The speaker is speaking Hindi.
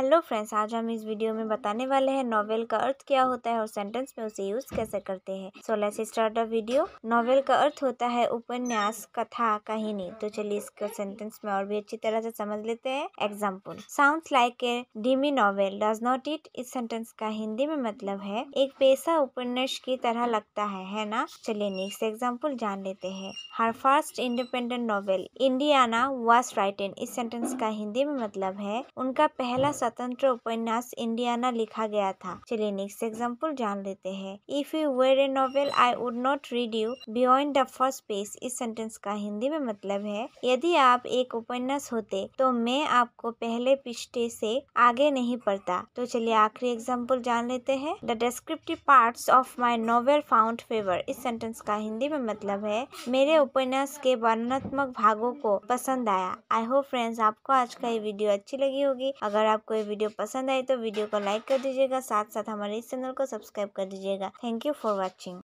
हेलो फ्रेंड्स आज हम इस वीडियो में बताने वाले हैं नोवेल का अर्थ क्या होता है और सेंटेंस में उसे यूज कैसे करते हैं so let's start the video novel का अर्थ होता है उपन्यास कथा कहानी तो चलिए इसको सेंटेंस में और भी अच्छी तरह से समझ लेते हैं example sound like a dime novel does not it इस सेंटेंस का हिंदी में मतलब है एक पेशा उपन्यास की तरह लगता है है ना चलिए नेक्स्ट एग्जाम्पल जान लेते हैं her first independent novel Indiana was written इस सेंटेंस का हिंदी में मतलब है उनका पहला स्वतंत्र उपन्यास इंडियाना लिखा गया था चलिए नेक्स्ट एग्जाम्पल जान लेते हैं if you were a novel I would not read you beyond the first page इस सेंटेंस का हिंदी में मतलब है यदि आप एक उपन्यास होते तो मैं आपको पहले पिछटे से आगे नहीं पढ़ता तो चलिए आखिरी एग्जाम्पल जान लेते हैं the descriptive part of my novel found favour इस सेंटेंस का हिंदी में मतलब है मेरे उपन्यास के वर्णनात्मक भागों को पसंद आया आई होप फ्रेंड्स आपको आज का ये वीडियो अच्छी लगी होगी अगर आपको कोई वीडियो पसंद आए तो वीडियो को लाइक कर दीजिएगा साथ साथ हमारे इस चैनल को सब्सक्राइब कर दीजिएगा थैंक यू फॉर वॉचिंग